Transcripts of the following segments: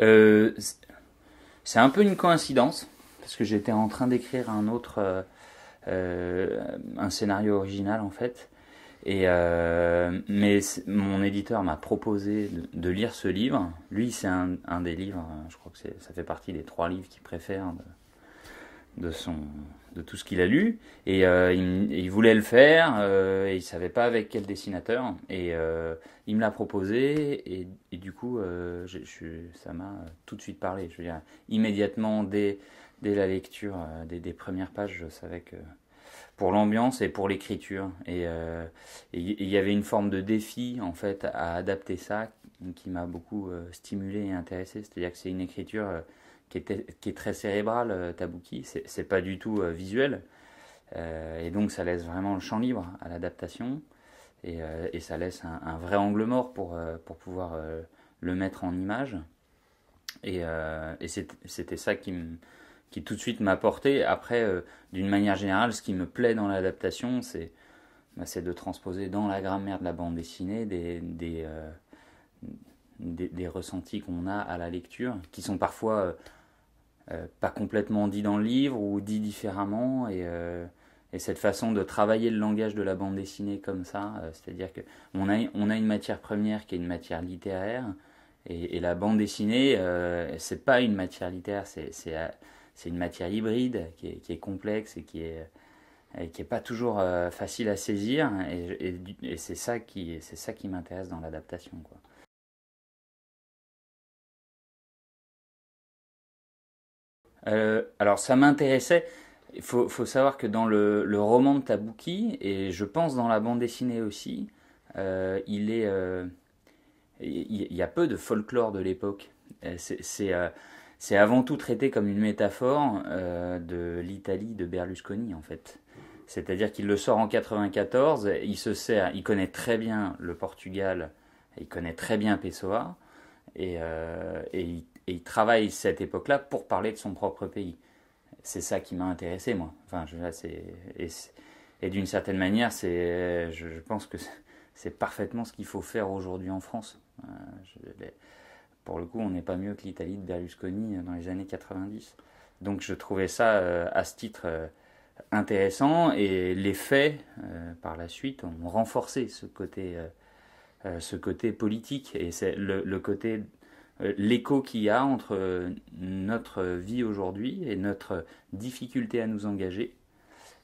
Euh, c'est un peu une coïncidence, parce que j'étais en train d'écrire un autre, euh, euh, un scénario original en fait. Et mais mon éditeur m'a proposé de, lire ce livre. Lui, c'est un, des livres, hein, je crois que ça fait partie des trois livres qu'il préfère de, son, de tout ce qu'il a lu. Et euh, il, voulait le faire, euh, et il savait pas avec quel dessinateur. Et euh, il me l'a proposé, et, du coup, je, ça m'a tout de suite parlé. Je veux dire, immédiatement, dès, la lecture des, des, premières pages, je savais que. Pour l'ambiance et pour l'écriture. Et il y avait une forme de défi, en fait, à adapter ça qui m'a beaucoup stimulé et intéressé. C'est-à-dire que c'est une écriture qui est, très cérébral, euh, Tabuki. C'est pas du tout euh, visuel. Euh, et donc, ça laisse vraiment le champ libre à l'adaptation. Et, ça laisse un, vrai angle mort pour, pour pouvoir le mettre en image. Et, c'était ça qui qui tout de suite m'a porté. Après, d'une manière générale, ce qui me plaît dans l'adaptation, bah, c'est de transposer dans la grammaire de la bande dessinée des, des, ressentis qu'on a à la lecture, qui sont parfois euh, pas complètement dit dans le livre ou dit différemment. Euh, et, cette façon de travailler le langage de la bande dessinée comme ça, euh, c'est-à-dire qu'on a, on a une matière première qui est une matière littéraire, et, la bande dessinée, c'est pas une matière littéraire, c'est, une matière hybride qui est, complexe et qui est qui est pas toujours facile à saisir. Et, c'est ça qui, c'est ça qui m'intéresse dans l'adaptation. Quoi. Euh, alors ça m'intéressait. Il faut, savoir que dans le, roman de Tabouki et je pense dans la bande dessinée aussi, euh, il est, euh, il y a peu de folklore de l'époque. C'est avant tout traité comme une métaphore de l'Italie de Berlusconi en fait. C'est-à-dire qu'il le sort en 94, il se sert, il connaît très bien le Portugal, il connaît très bien Pessoa, et, et il, et il travaille cette époque-là pour parler de son propre pays. C'est ça qui m'a intéressé, moi. Enfin, je, et, et d'une certaine manière, c'est, je, pense que c'est parfaitement ce qu'il faut faire aujourd'hui en France. Euh, pour le coup, on n'est pas mieux que l'Italie de Berlusconi dans les années 90. Donc je trouvais ça, euh, à ce titre, euh, intéressant. Et les faits, par la suite, ont renforcé ce côté, ce côté politique. Et c'est le, le, côté euh, l'écho qu'il y a entre euh, notre vie aujourd'hui et notre difficulté à nous engager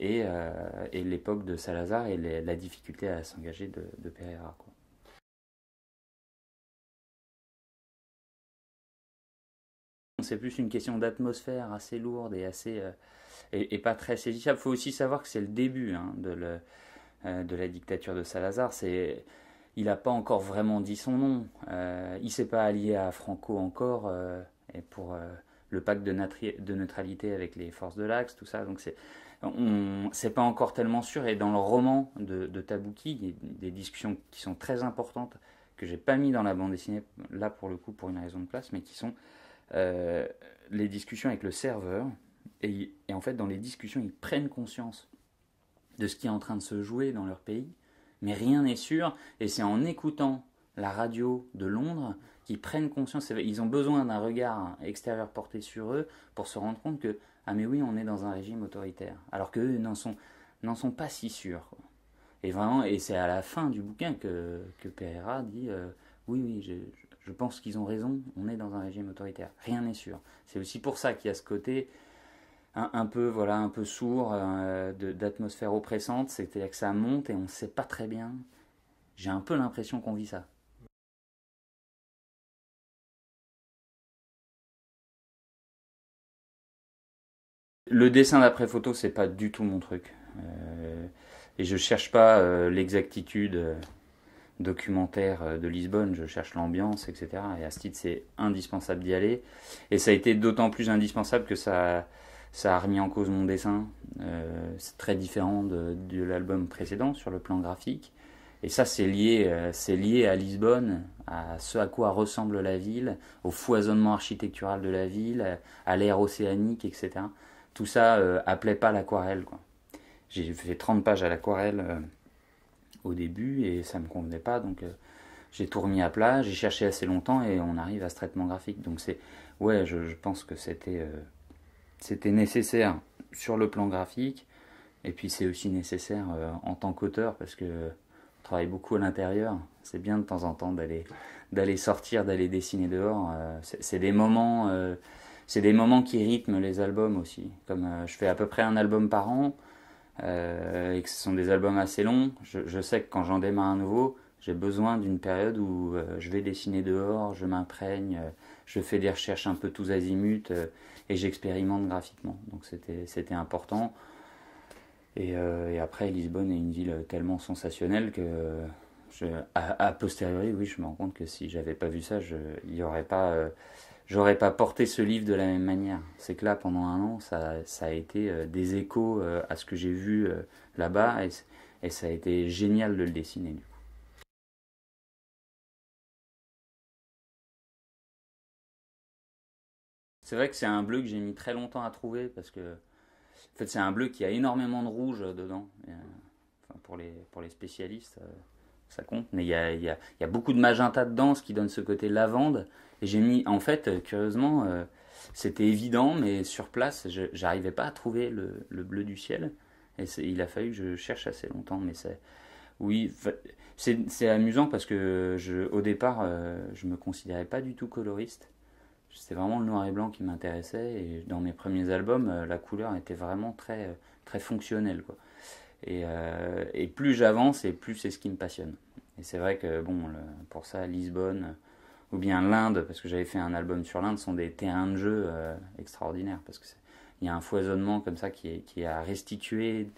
et, euh, l'époque de Salazar et la difficulté à s'engager de, de Pereira. C'est plus une question d'atmosphère assez lourde et assez et, pas très saisissable. Il faut aussi savoir que c'est le début hein, de, le, de la dictature de Salazar. C'est il n'a pas encore vraiment dit son nom. Euh, il ne s'est pas allié à Franco encore euh, et pour euh, le pacte de, neutralité avec les forces de l'Axe, tout ça. Donc c'est c'est pas encore tellement sûr. Et dans le roman de, de Tabouki, il y a des discussions qui sont très importantes que j'ai pas mis dans la bande dessinée là pour le coup pour une raison de place, mais qui sont les discussions avec le serveur. Et, et en fait, dans les discussions, ils prennent conscience de ce qui est en train de se jouer dans leur pays mais rien n'est sûr, et c'est en écoutant la radio de Londres qu'ils prennent conscience, ils ont besoin d'un regard extérieur porté sur eux pour se rendre compte que, ah mais oui, on est dans un régime autoritaire, alors qu'eux n'en sont, n'en sont pas si sûrs. Et vraiment, et c'est à la fin du bouquin que, que Pereira dit, euh, oui, oui, je, je pense qu'ils ont raison, on est dans un régime autoritaire, rien n'est sûr. C'est aussi pour ça qu'il y a ce côté un, peu voilà un peu sourd euh, d'atmosphère oppressante, c'est-à-dire que ça monte et on ne sait pas très bien. J'ai un peu l'impression qu'on vit ça. Le dessin d'après photo, c'est pas du tout mon truc. Euh, et je cherche pas euh, l'exactitude documentaire de Lisbonne, je cherche l'ambiance, etc. Et à ce c'est indispensable d'y aller. Et ça a été d'autant plus indispensable que ça, ça a remis en cause mon dessin. Euh, c'est très différent de, l'album précédent sur le plan graphique. Et ça, c'est lié, euh, c'est lié à Lisbonne, à ce à quoi ressemble la ville, au foisonnement architectural de la ville, à l'air océanique, etc. Tout ça euh, appelait pas l'aquarelle. J'ai fait 30 pages à l'aquarelle au début et ça me convenait pas. Donc j'ai tout remis à plat, j'ai cherché assez longtemps et on arrive à ce traitement graphique. Donc c'est, ouais, je pense que c'était c'était nécessaire sur le plan graphique, et puis c'est aussi nécessaire euh, en tant qu'auteur, parce que travaille beaucoup à l'intérieur. C'est bien de temps en temps d'aller, d'aller sortir, d'aller dessiner dehors. Euh, c'est, des moments, euh, c'est des moments qui rythment les albums aussi. Comme je fais à peu près un album par an, et que ce sont des albums assez longs, je, sais que quand j'en démarre un nouveau, j'ai besoin d'une période où je vais dessiner dehors, je m'imprègne, je fais des recherches un peu tous azimuts euh, et j'expérimente graphiquement. Donc c'était important. Euh, et, après, Lisbonne est une ville tellement sensationnelle que, je, à, posteriori, oui, je me rends compte que si j'avais pas vu ça, je n'aurais pas, euh, j'aurais pas porté ce livre de la même manière. C'est que là, pendant un an, ça, ça a été des échos à ce que j'ai vu là-bas et, et, ça a été génial de le dessiner. C'est vrai que c'est un bleu que j'ai mis très longtemps à trouver parce que en fait, c'est un bleu qui a énormément de rouge dedans. Euh, enfin, pour, les, pour les spécialistes, euh, ça compte. Mais il y a, y a, beaucoup de magenta dedans, ce qui donne ce côté lavande. Et j'ai mis, en fait, euh, curieusement, c'était évident, mais sur place, je n'arrivais pas à trouver le, bleu du ciel. Et il a fallu que je cherche assez longtemps. Mais c'est. Oui, c'est amusant parce que je, au départ, je ne me considérais pas du tout coloriste c'est vraiment le noir et blanc qui m'intéressait. Et dans mes premiers albums, euh, la couleur était vraiment très, euh, très fonctionnelle. Quoi. Et, euh, et plus j'avance, et plus c'est ce qui me passionne. Et c'est vrai que, bon, pour ça, Lisbonne ou bien l'Inde, parce que j'avais fait un album sur l'Inde, sont des terrains de jeu extraordinaires. Parce il y a un foisonnement comme ça qui est, qui a à restituer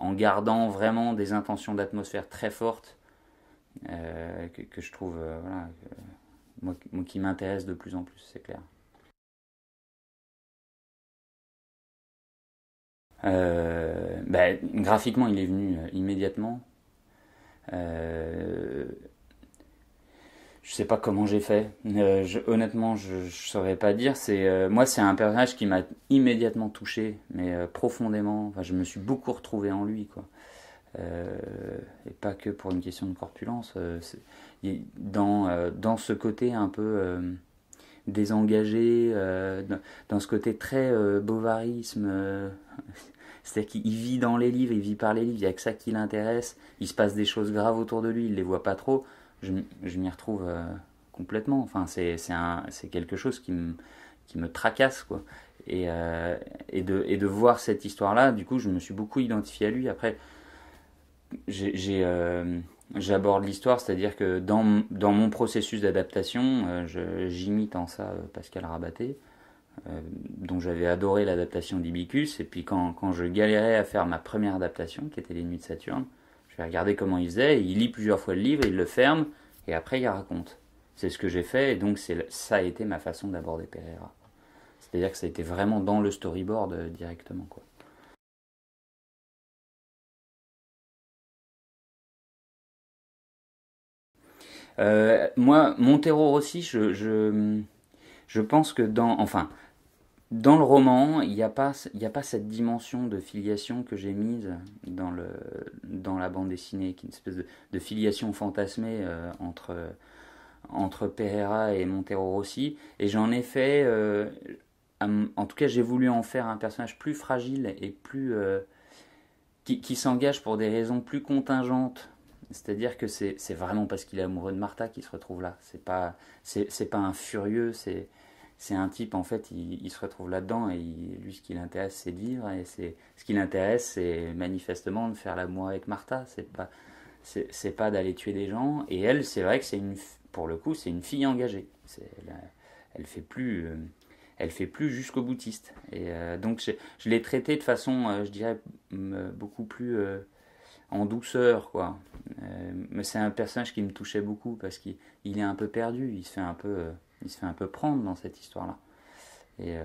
en gardant vraiment des intentions d'atmosphère très fortes que, je trouve moi, qui m'intéresse de plus en plus, c'est clair. Euh, bah, graphiquement, il est venu euh, immédiatement. Euh, je sais pas comment j'ai fait. honnêtement, je, ne saurais pas dire. C'est moi, c'est un personnage qui m'a immédiatement touché, mais profondément. Enfin, je me suis beaucoup retrouvé en lui, quoi. Euh, et pas que pour une question de corpulence. Euh, dans, euh, dans ce côté un peu désengagé, dans, ce côté très bovarisme, c'est-à-dire qu'il vit dans les livres, il vit par les livres, il n'y a que ça qui l'intéresse, il se passe des choses graves autour de lui, il ne les voit pas trop, je, m'y retrouve complètement. Enfin, c'est, quelque chose qui me, qui me tracasse, quoi. Et, et, de, et de voir cette histoire-là, du coup, je me suis beaucoup identifié à lui. Après, euh, j'aborde l'histoire, c'est-à-dire que dans, dans, mon processus d'adaptation, euh, j'imite en ça euh, Pascal Rabaté, dont j'avais adoré l'adaptation d'Ibicus, et puis quand, quand, je galérais à faire ma première adaptation, qui était Les Nuits de Saturne, je vais regarder comment il faisait, il lit plusieurs fois le livre, il le ferme, et après il raconte. C'est ce que j'ai fait, et donc ça a été ma façon d'aborder Pereira. C'est-à-dire que ça a été vraiment dans le storyboard directement. quoi. Euh, moi, Montero Rossi, je, pense que dans. Enfin, dans le roman, il n'y a, pas, a pas cette dimension de filiation que j'ai mise dans, la bande dessinée, qui est une espèce de, filiation fantasmée euh, entre, Pereira et Montero Rossi. Et j'en ai fait. Euh, en tout cas, j'ai voulu en faire un personnage plus fragile et plus. qui s'engage pour des raisons plus contingentes c'est-à-dire que c'est vraiment parce qu'il est amoureux de Martha qu'il se retrouve là. C'est pas, c'est pas un furieux, c'est un type, en fait, il, se retrouve là-dedans et lui, ce qui l'intéresse, c'est de vivre et c'est ce qui l'intéresse, c'est manifestement de faire l'amour avec Martha. C'est pas, c'est pas d'aller tuer des gens. Et elle, c'est vrai que c'est une, pour le coup, c'est une fille engagée. Elle, elle, fait plus, euh, elle fait plus jusqu'au boutiste. Et euh, donc, je, l'ai traité de façon, euh, je dirais, beaucoup plus en douceur, quoi. Euh, mais c'est un personnage qui me touchait beaucoup parce qu'il est un peu perdu, il se fait un peu, euh, il se fait un peu prendre dans cette histoire-là. Et, euh,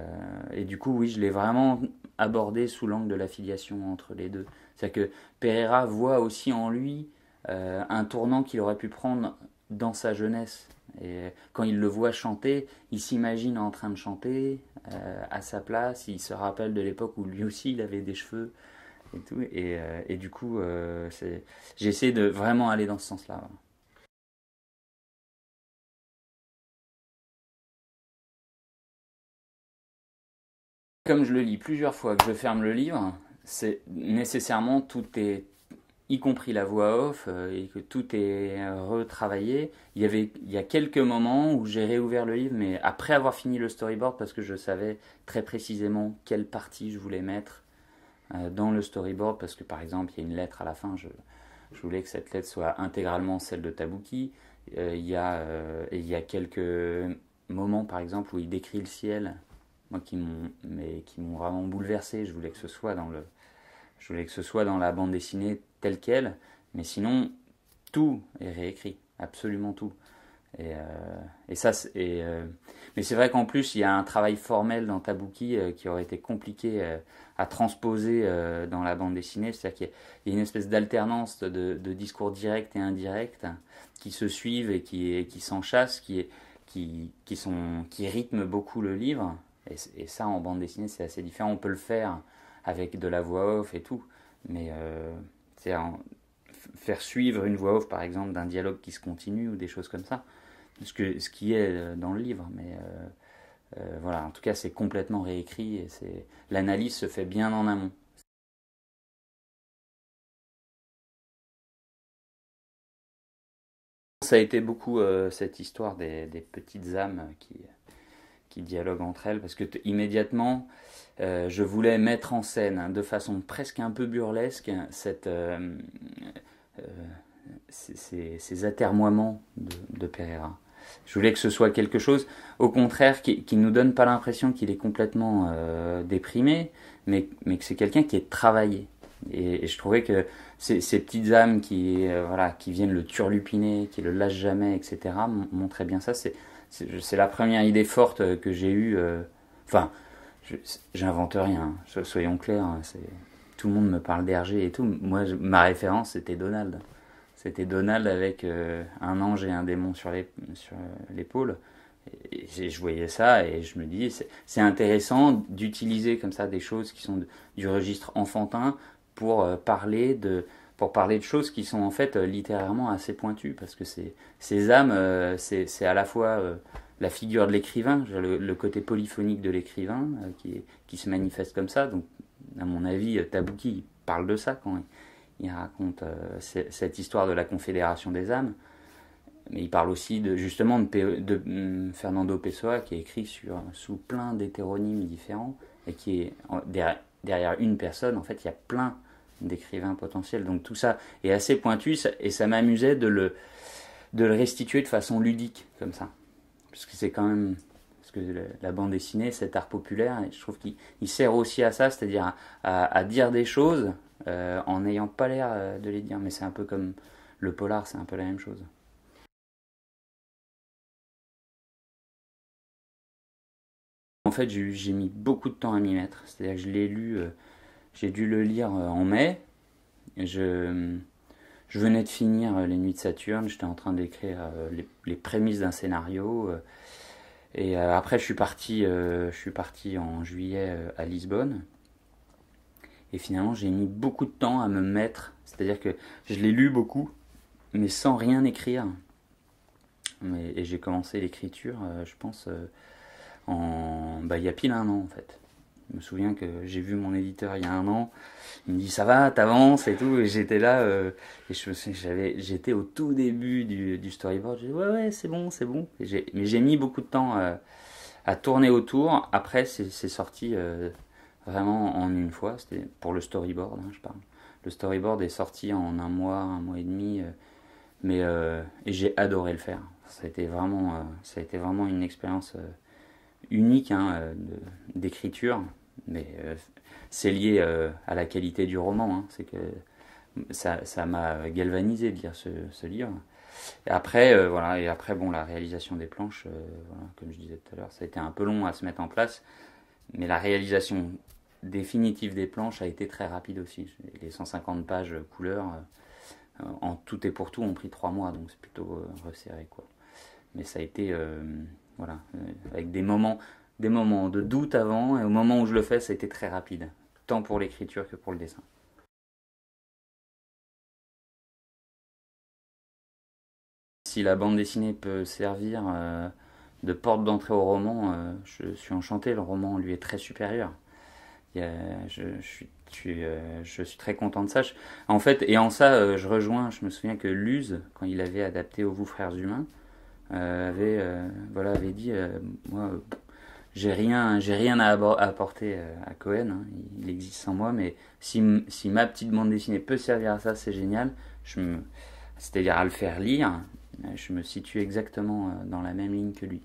et, du coup, oui, je l'ai vraiment abordé sous l'angle de l'affiliation entre les deux. C'est-à-dire que Pereira voit aussi en lui un tournant qu'il aurait pu prendre dans sa jeunesse. Et quand il le voit chanter, il s'imagine en train de chanter à sa place, il se rappelle de l'époque où lui aussi il avait des cheveux et euh, Et, du coup, euh, j'ai essayé de vraiment aller dans ce sens-là. Comme je le lis plusieurs fois que je ferme le livre, c'est nécessairement tout est y compris la voix off, euh, et que tout est retravaillé. Il y avait, il y a quelques moments où j'ai réouvert le livre, mais après avoir fini le storyboard, parce que je savais très précisément quelle partie je voulais mettre euh, dans le storyboard parce que par exemple il y a une lettre à la fin, je, je voulais que cette lettre soit intégralement celle de Tabuki. Euh, il, y a, euh, il y a quelques moments par exemple où il décrit le ciel, moi qui m'ont, mais qui m'ont vraiment bouleversé. Je voulais que ce soit dans le, je voulais que ce soit dans la bande dessinée telle quelle, mais sinon tout est réécrit, absolument tout. Et, euh, et ça, et, euh, mais c'est vrai qu'en plus, il y a un travail formel dans Tabuki euh, qui aurait été compliqué à transposer dans la bande dessinée. C'est-à-dire qu'il y, a une espèce d'alternance de, discours direct et indirect hein, qui se suivent et qui, qui s'enchassent, qui, qui, qui, qui rythment beaucoup le livre. Et, et ça, en bande dessinée, c'est assez différent. On peut le faire avec de la voix off et tout, mais faire suivre une voix off, par exemple, d'un dialogue qui se continue ou des choses comme ça ce, que, ce qui est euh, dans le livre. Mais euh, euh, voilà, en tout cas, c'est complètement réécrit et c'est l'analyse se fait bien en amont. Ça a été beaucoup cette histoire des, petites âmes qui, qui dialoguent entre elles, parce que immédiatement, je voulais mettre en scène, hein, de façon presque un peu burlesque, cette, ces, ces, atermoiements de Pereira je voulais que ce soit quelque chose, au contraire, qui ne nous donne pas l'impression qu'il est complètement euh, déprimé, mais, mais que c'est quelqu'un qui est travaillé. Et, je trouvais que ces, petites âmes qui, euh, voilà, qui viennent le turlupiner, qui le lâchent jamais, etc., montraient bien ça. C'est la première idée forte euh, que j'ai eue. enfin, j'invente rien, hein. soyons clairs. Hein, tout le monde me parle d'Hergé et tout. Moi, ma référence, c'était Donald. C'était Donald avec euh, un ange et un démon sur euh, l'épaule. Et, je voyais ça et je me dis, c'est intéressant d'utiliser comme ça des choses qui sont du registre enfantin pour euh, parler de pour parler de choses qui sont en fait littérairement assez pointues parce que ces âmes c'est à la fois la figure de l'écrivain le, côté polyphonique de l'écrivain qui, qui se manifeste comme ça donc à mon avis Tabouki parle de ça quand même il raconte euh, cette histoire de la Confédération des âmes. Mais il parle aussi de, justement de, de hum, Fernando Pessoa, qui est écrit sur, sous plein d'hétéronymes différents, et qui est derrière, une personne, en fait, il y a plein d'écrivains potentiels. Donc tout ça est assez pointu, et ça m'amusait de le, de le restituer de façon ludique, comme ça. Parce que c'est quand même que la bande dessinée, cet art populaire, et je trouve qu'il sert aussi à ça, c'est-à-dire à, dire des choses euh, en n'ayant pas l'air euh, de les dire. Mais c'est un peu comme le polar, c'est un peu la même chose. En fait, j'ai mis beaucoup de temps à m'y mettre. C'est-à-dire que je l'ai lu, euh, j'ai dû le lire en mai. Je, venais de finir Les Nuits de Saturne, j'étais en train d'écrire les, prémices d'un scénario. Et après, je suis je suis parti en juillet à Lisbonne. Et finalement, j'ai mis beaucoup de temps à me mettre. C'est-à-dire que je l'ai lu beaucoup, mais sans rien écrire. Mais, et j'ai commencé l'écriture, euh, je pense, euh, en, bah, il y a pile un an en fait. Je me souviens que j'ai vu mon éditeur il y a un an. Il me dit ça va, t'avances et tout. Et j'étais là euh, et j'avais, j'étais au tout début du, du storyboard. J'ai dit ouais ouais c'est bon c'est bon. mais j'ai mis beaucoup de temps à tourner autour. Après c'est sorti vraiment en une fois. C'était pour le storyboard, hein, je parle. Le storyboard est sorti en un mois, un mois et demi, euh, mais euh, j'ai adoré le faire. Ça a été vraiment, euh, ça a été vraiment une expérience unique hein, d'écriture, mais c'est lié à la qualité du roman. Hein. c'est que ça m'a galvanisé de lire ce, livre. Et après, voilà, et après, bon, la réalisation des planches, voilà, comme je disais tout à l'heure, ça a été un peu long à se mettre en place mais la réalisation définitive des planches a été très rapide aussi. Les 150 pages couleurs, euh, en tout et pour tout, ont pris trois mois, donc c'est plutôt euh, resserré. Quoi. Mais ça a été, euh, voilà, avec des moments, des moments de doute avant, et au moment où je le fais, ça a été très rapide, tant pour l'écriture que pour le dessin. Si la bande dessinée peut servir de porte d'entrée au roman, euh, je suis enchanté. Le roman lui est très supérieur. Euh, je, suis, très content de ça. en fait, et en ça, euh, je rejoins. Je me souviens que Luz, quand il avait adapté au Vous frères humains, avait voilà avait dit moi j'ai rien j'ai rien à, apporter à Cohen. Hein. il, existe sans moi, mais si, si ma petite bande dessinée peut servir à ça, c'est génial. Je c'est-à-dire à le faire lire, je me situe exactement dans la même ligne que lui.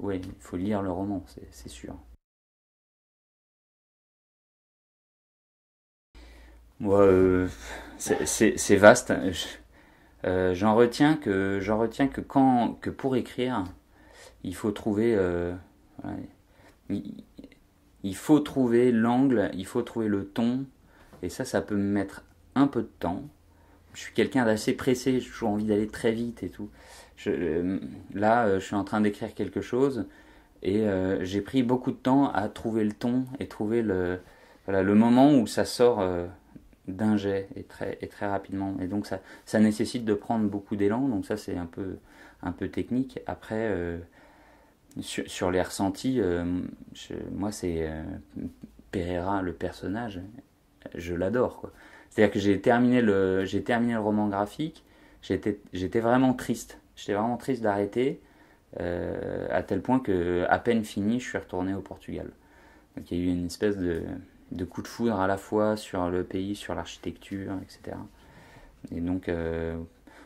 Oui, il faut lire le roman, c'est sûr. Moi, euh, c'est vaste. Euh, j'en retiens que j'en retiens que quand que pour écrire, il faut trouver euh, il, faut trouver l'angle, il faut trouver le ton, et ça, ça peut me mettre un peu de temps. Je suis quelqu'un d'assez pressé, j'ai toujours envie d'aller très vite et tout. Je, euh, là, euh, je suis en train d'écrire quelque chose et euh, j'ai pris beaucoup de temps à trouver le ton et trouver le, voilà, le moment où ça sort d'un jet et très, et très rapidement. Et donc ça, ça nécessite de prendre beaucoup d'élan, donc ça c'est un peu, un peu technique. Après, sur, les ressentis, moi c'est Pereira, le personnage, je l'adore. C'est-à-dire que j'ai terminé, le, terminé le roman graphique, j'étais vraiment triste J'étais vraiment triste d'arrêter, euh, à tel point que, à peine fini, je suis retourné au Portugal. Donc il y a eu une espèce de, coup de foudre à la fois sur le pays, sur l'architecture, etc. Et donc, euh,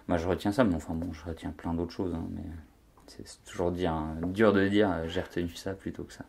je retiens ça, mais enfin bon, je retiens plein d'autres choses, hein, mais c'est toujours dur de dire, euh, j'ai retenu ça plutôt que ça.